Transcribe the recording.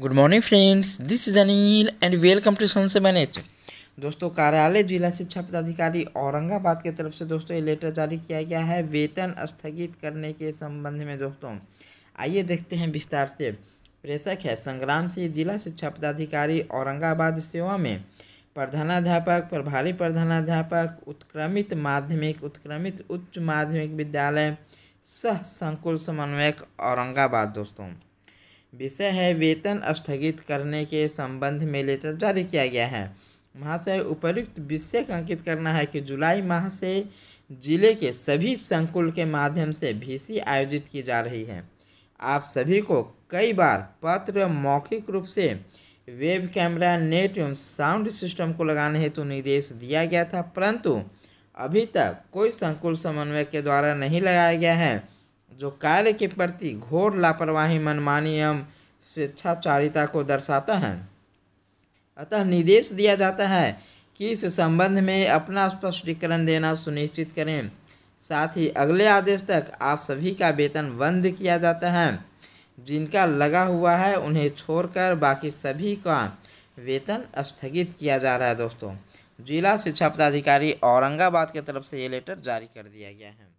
good morning friends this is Anil and welcome to से manage दोस्तों कार्यालय जिला शिक्षा पदाधिकारी औरंगाबाद की तरफ से दोस्तों ये लेटर जारी किया गया है वेतन स्थगित करने के संबंध में दोस्तों आइए देखते हैं विस्तार से प्रेषक है संग्राम सिंह जिला शिक्षा पदाधिकारी औरंगाबाद सेवा में प्रधानाध्यापक प्रभारी प्रधानाध्यापक उत्क्रमित माध्यमिक उत्क्रमित उच्च माध्यमिक विद्यालय सह संकुल समन्वयक औरंगाबाद दोस्तों विषय है वेतन स्थगित करने के संबंध में लेटर जारी किया गया है महाशय उपयुक्त विषय अंकित करना है कि जुलाई माह से जिले के सभी संकुल के माध्यम से भी आयोजित की जा रही है आप सभी को कई बार पत्र मौखिक रूप से वेब कैमरा नेट एवं साउंड सिस्टम को लगाने हेतु तो निर्देश दिया गया था परंतु अभी तक कोई संकुल समन्वय के द्वारा नहीं लगाया गया है जो कार्य के प्रति घोर लापरवाही मनमानी एवं स्वेच्छाचारिता को दर्शाता है अतः निर्देश दिया जाता है कि इस संबंध में अपना स्पष्टीकरण देना सुनिश्चित करें साथ ही अगले आदेश तक आप सभी का वेतन बंद किया जाता है जिनका लगा हुआ है उन्हें छोड़कर बाकी सभी का वेतन स्थगित किया जा रहा है दोस्तों जिला शिक्षा पदाधिकारी औरंगाबाद की तरफ से ये लेटर जारी कर दिया गया है